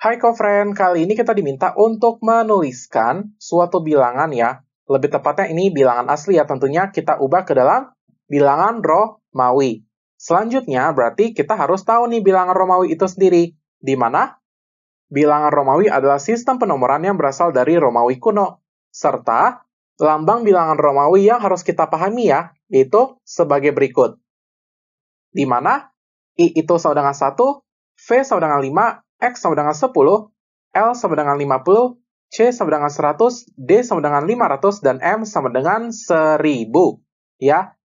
Hai friend, kali ini kita diminta untuk menuliskan suatu bilangan ya. Lebih tepatnya ini bilangan asli ya, tentunya kita ubah ke dalam bilangan Romawi. Selanjutnya berarti kita harus tahu nih bilangan Romawi itu sendiri. Di mana? Bilangan Romawi adalah sistem penomoran yang berasal dari Romawi kuno, serta lambang bilangan Romawi yang harus kita pahami ya, yaitu sebagai berikut. Di mana I itu sama dengan 1, V sama dengan 5, X sama dengan 10, L sama dengan 50, C sama dengan 100, D sama dengan 500, dan M sama dengan 1000. Ya,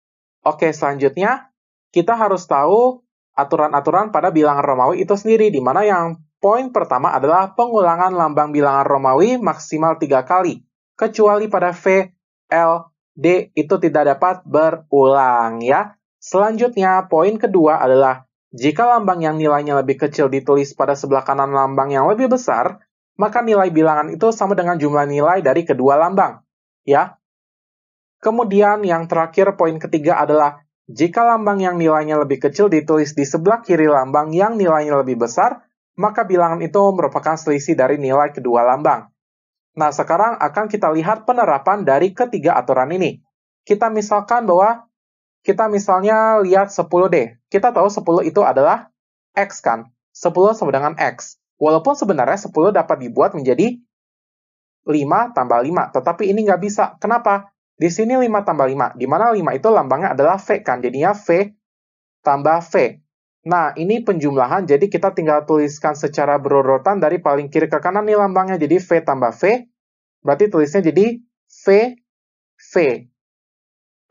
Oke, selanjutnya kita harus tahu aturan-aturan pada bilangan Romawi itu sendiri, di mana yang poin pertama adalah pengulangan lambang bilangan Romawi maksimal tiga kali, kecuali pada V, L, D itu tidak dapat berulang ya. Selanjutnya, poin kedua adalah jika lambang yang nilainya lebih kecil ditulis pada sebelah kanan lambang yang lebih besar, maka nilai bilangan itu sama dengan jumlah nilai dari kedua lambang. Ya. Kemudian yang terakhir poin ketiga adalah jika lambang yang nilainya lebih kecil ditulis di sebelah kiri lambang yang nilainya lebih besar, maka bilangan itu merupakan selisih dari nilai kedua lambang. Nah, sekarang akan kita lihat penerapan dari ketiga aturan ini. Kita misalkan bahwa kita misalnya lihat 10D. Kita tahu 10 itu adalah X kan? 10 sama dengan X. Walaupun sebenarnya 10 dapat dibuat menjadi 5 tambah 5. Tetapi ini nggak bisa. Kenapa? Di sini 5 tambah 5. Di mana 5 itu lambangnya adalah V kan? Jadinya V tambah V. Nah, ini penjumlahan, jadi kita tinggal tuliskan secara berurutan dari paling kiri ke kanan nih lambangnya. Jadi V tambah V, berarti tulisnya jadi V, V.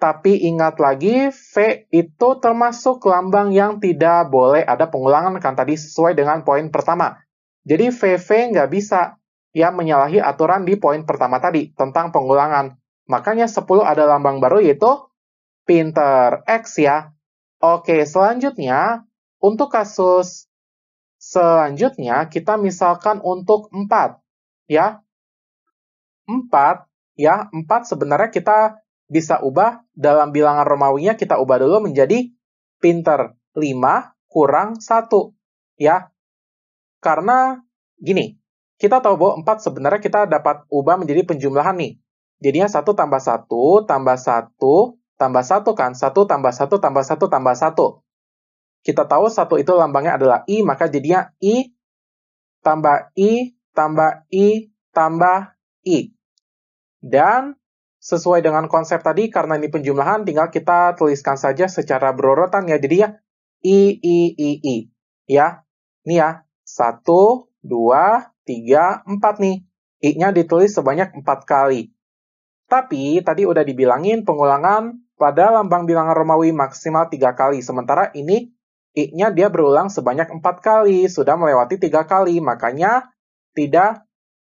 Tapi ingat lagi, V itu termasuk lambang yang tidak boleh ada pengulangan kan tadi sesuai dengan poin pertama. Jadi VV nggak bisa ya menyalahi aturan di poin pertama tadi tentang pengulangan. Makanya 10 ada lambang baru yaitu pinter X ya. Oke, selanjutnya untuk kasus selanjutnya kita misalkan untuk 4 ya. 4 ya, 4 sebenarnya kita bisa ubah dalam bilangan Romawinya kita ubah dulu menjadi pinter 5 kurang 1 ya. Karena gini, kita tahu bahwa 4 sebenarnya kita dapat ubah menjadi penjumlahan nih. Jadinya 1 tambah 1 tambah 1 tambah 1 kan, 1 tambah 1 tambah 1 tambah 1. Kita tahu 1 itu lambangnya adalah I, maka jadinya I tambah I tambah I tambah I. Dan sesuai dengan konsep tadi karena ini penjumlahan tinggal kita tuliskan saja secara berurutan ya. Jadi ya i i i i ya. Ini ya. 1 2 3 4 nih. I-nya ditulis sebanyak 4 kali. Tapi tadi udah dibilangin pengulangan pada lambang bilangan Romawi maksimal 3 kali. Sementara ini I-nya dia berulang sebanyak 4 kali, sudah melewati 3 kali. Makanya tidak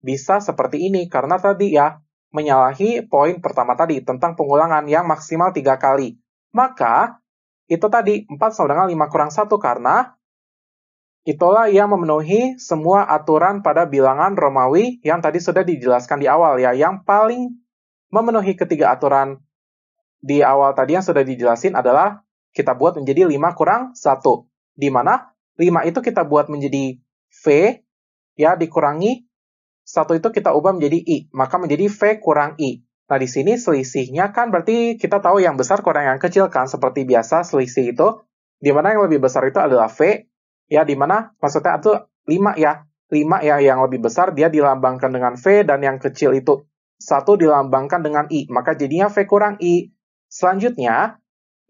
bisa seperti ini karena tadi ya menyalahi poin pertama tadi tentang pengulangan yang maksimal tiga kali. Maka, itu tadi 4 sama dengan 5 kurang 1 karena itulah yang memenuhi semua aturan pada bilangan Romawi yang tadi sudah dijelaskan di awal ya. Yang paling memenuhi ketiga aturan di awal tadi yang sudah dijelasin adalah kita buat menjadi 5 kurang 1. Di mana 5 itu kita buat menjadi V ya dikurangi satu itu kita ubah menjadi I, maka menjadi V kurang I. Nah, di sini selisihnya kan berarti kita tahu yang besar kurang yang kecil kan, seperti biasa selisih itu, di mana yang lebih besar itu adalah V, ya, di mana maksudnya itu 5 ya, 5 ya yang lebih besar dia dilambangkan dengan V, dan yang kecil itu satu dilambangkan dengan I, maka jadinya V kurang I. Selanjutnya,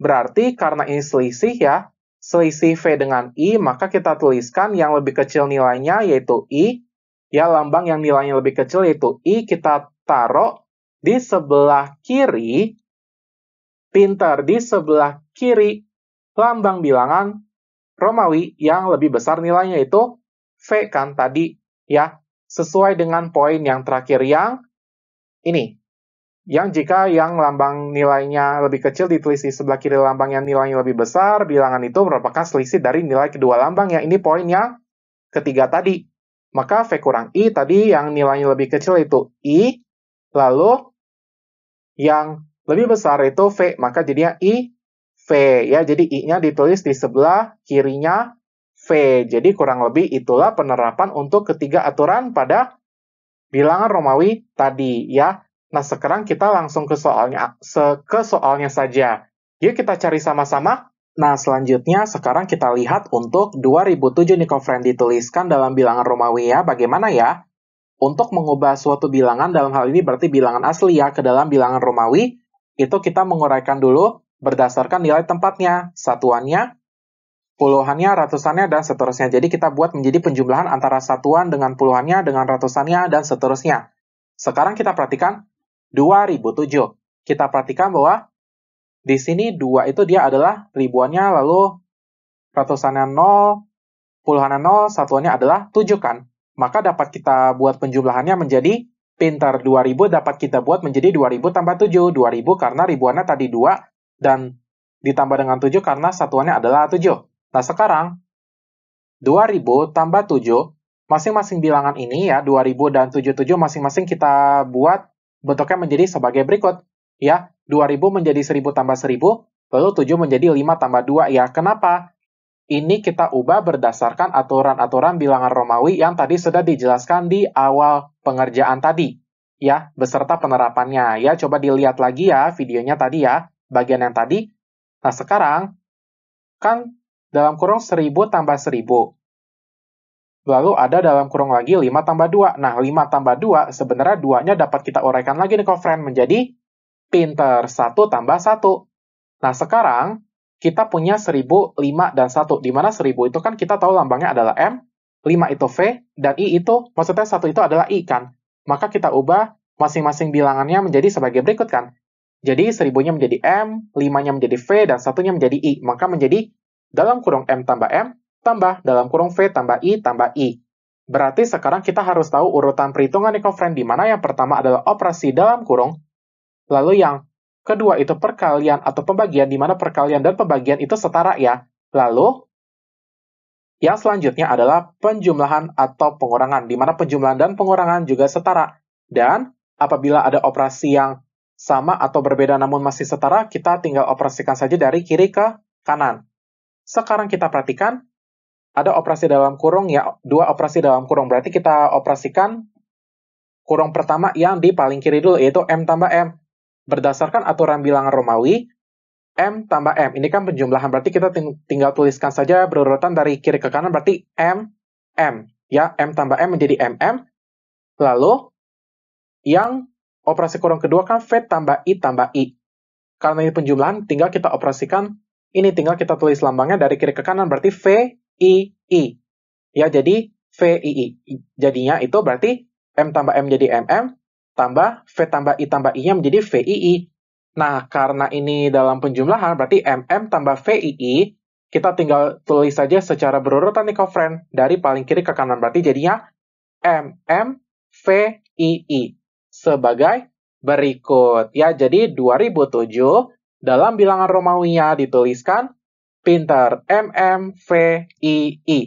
berarti karena ini selisih ya, selisih V dengan I, maka kita tuliskan yang lebih kecil nilainya yaitu I, ya lambang yang nilainya lebih kecil yaitu I kita taruh di sebelah kiri pinter di sebelah kiri lambang bilangan Romawi yang lebih besar nilainya itu V kan tadi ya sesuai dengan poin yang terakhir yang ini yang jika yang lambang nilainya lebih kecil ditulis di sebelah kiri lambang yang nilainya lebih besar, bilangan itu merupakan selisih dari nilai kedua lambang yang ini poin yang ketiga tadi. Maka V kurang I tadi yang nilainya lebih kecil itu I, lalu yang lebih besar itu V, maka jadinya I V ya. Jadi I-nya ditulis di sebelah kirinya V. Jadi kurang lebih itulah penerapan untuk ketiga aturan pada bilangan Romawi tadi ya. Nah, sekarang kita langsung ke soalnya ke soalnya saja. Yuk kita cari sama-sama Nah, selanjutnya sekarang kita lihat untuk 2007 Nico Friend dituliskan dalam bilangan Romawi ya, bagaimana ya? Untuk mengubah suatu bilangan, dalam hal ini berarti bilangan asli ya, ke dalam bilangan Romawi, itu kita menguraikan dulu berdasarkan nilai tempatnya, satuannya, puluhannya, ratusannya, dan seterusnya. Jadi kita buat menjadi penjumlahan antara satuan dengan puluhannya, dengan ratusannya, dan seterusnya. Sekarang kita perhatikan 2007. Kita perhatikan bahwa di sini dua itu dia adalah ribuannya, lalu ratusannya nol, puluhannya nol, satuannya adalah tujuh kan. Maka dapat kita buat penjumlahannya menjadi pintar 2000 dapat kita buat menjadi 2000 tambah 7. 2000 karena ribuannya tadi dua dan ditambah dengan 7 karena satuannya adalah 7. Nah sekarang 2000 tambah 7 masing-masing bilangan ini ya 2000 dan 77 masing-masing kita buat bentuknya menjadi sebagai berikut ya 2000 menjadi 1000 tambah 1000, lalu 7 menjadi 5 tambah 2 ya. Kenapa? Ini kita ubah berdasarkan aturan-aturan bilangan Romawi yang tadi sudah dijelaskan di awal pengerjaan tadi. Ya, beserta penerapannya. Ya, coba dilihat lagi ya videonya tadi ya, bagian yang tadi. Nah, sekarang, kan dalam kurung 1000 tambah 1000. Lalu ada dalam kurung lagi 5 tambah 2. Nah, 5 tambah 2, sebenarnya 2-nya dapat kita uraikan lagi nih, friend, menjadi Pinter, 1 tambah 1. Nah, sekarang kita punya 1000, 5, dan 1. Di mana 1000 itu kan kita tahu lambangnya adalah M, 5 itu V, dan I itu, maksudnya 1 itu adalah I kan. Maka kita ubah masing-masing bilangannya menjadi sebagai berikut kan. Jadi 1000-nya menjadi M, 5-nya menjadi V, dan satunya menjadi I. Maka menjadi dalam kurung M tambah M, tambah dalam kurung V tambah I tambah I. Berarti sekarang kita harus tahu urutan perhitungan Nico Friend di mana yang pertama adalah operasi dalam kurung, Lalu yang kedua itu perkalian atau pembagian, di mana perkalian dan pembagian itu setara ya. Lalu yang selanjutnya adalah penjumlahan atau pengurangan, di mana penjumlahan dan pengurangan juga setara. Dan apabila ada operasi yang sama atau berbeda namun masih setara, kita tinggal operasikan saja dari kiri ke kanan. Sekarang kita perhatikan, ada operasi dalam kurung, ya dua operasi dalam kurung. Berarti kita operasikan kurung pertama yang di paling kiri dulu, yaitu M tambah M berdasarkan aturan bilangan Romawi, M tambah M. Ini kan penjumlahan, berarti kita ting tinggal tuliskan saja berurutan dari kiri ke kanan, berarti M, M. Ya, M tambah M menjadi MM. Lalu, yang operasi kurung kedua kan V tambah I tambah I. Karena ini penjumlahan, tinggal kita operasikan, ini tinggal kita tulis lambangnya dari kiri ke kanan, berarti V, I, I. Ya, jadi V, I, I. Jadinya itu berarti M tambah M jadi MM, tambah V tambah I tambah I-nya menjadi VII. Nah, karena ini dalam penjumlahan, berarti MM tambah VII, kita tinggal tulis saja secara berurutan nih friend, dari paling kiri ke kanan. Berarti jadinya MM VII sebagai berikut. Ya, jadi 2007 dalam bilangan Romawinya dituliskan pinter mm vii.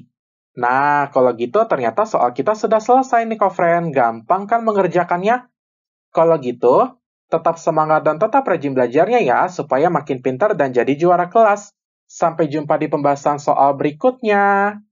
Nah, kalau gitu ternyata soal kita sudah selesai nih, friend. Gampang kan mengerjakannya? Kalau gitu, tetap semangat dan tetap rajin belajarnya ya, supaya makin pintar dan jadi juara kelas. Sampai jumpa di pembahasan soal berikutnya.